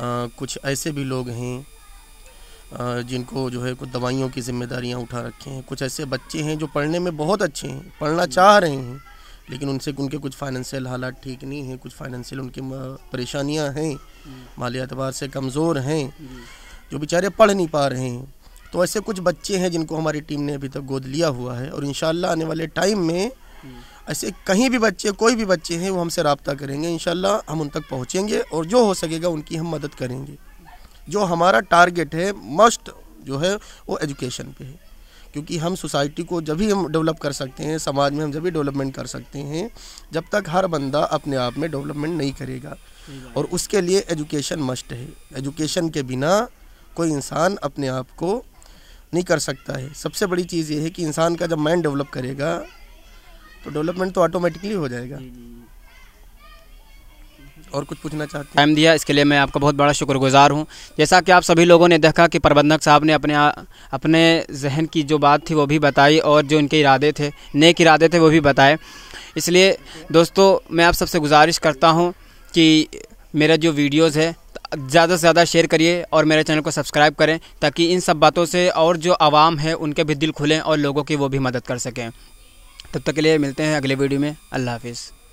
कुछ ऐसे भी लोग हैं जिनको जो है कुछ दवाइयों की जिम्मेदारियां उठा रखे हैं कुछ ऐसे बच्चे हैं जो पढ़ने में बहुत अच्छे हैं पढ़ना चाह रहे हैं लेकिन उनसे उनके कुछ फाइनेंशियल हालात ठीक नहीं हैं कुछ फाइनेंशियल उनकी परेशानियां हैं माली एतबार से कमज़ोर हैं जो बेचारे पढ़ नहीं पा रहे हैं तो ऐसे कुछ बच्चे हैं जिनको हमारी टीम ने अभी तक गोद लिया हुआ है और इन आने वाले टाइम में ऐसे कहीं भी बच्चे कोई भी बच्चे हैं वो हमसे रबता करेंगे इन हम उन तक पहुँचेंगे और जो हो सकेगा उनकी हम मदद करेंगे जो हमारा टारगेट है मस्ट जो है वो एजुकेशन पे है क्योंकि हम सोसाइटी को जब भी हम डेवलप कर सकते हैं समाज में हम जब भी डेवलपमेंट कर सकते हैं जब तक हर बंदा अपने आप में डेवलपमेंट नहीं करेगा और उसके लिए एजुकेशन मस्ट है एजुकेशन के बिना कोई इंसान अपने आप को नहीं कर सकता है सबसे बड़ी चीज़ ये है कि इंसान का जब माइंड डेवलप करेगा तो डेवलपमेंट तो ऑटोमेटिकली हो जाएगा और कुछ पूछना चाहते हैं टाइम दिया इसके लिए मैं आपका बहुत बड़ा शुक्रगुजार हूँ जैसा कि आप सभी लोगों ने देखा कि प्रबंधक साहब ने अपने आ, अपने जहन की जो बात थी वो भी बताई और जो उनके इरादे थे नेक इरादे थे वो भी बताए इसलिए दोस्तों मैं आप सबसे गुजारिश करता हूँ कि मेरा जो वीडियोज़ है ज़्यादा से ज़्यादा शेयर करिए और मेरे चैनल को सब्सक्राइब करें ताकि इन सब बातों से और जो आवाम है उनके भी दिल खुलें और लोगों की वो भी मदद कर सकें तब तक के लिए मिलते हैं अगले वीडियो में अल्लाह हाफिज़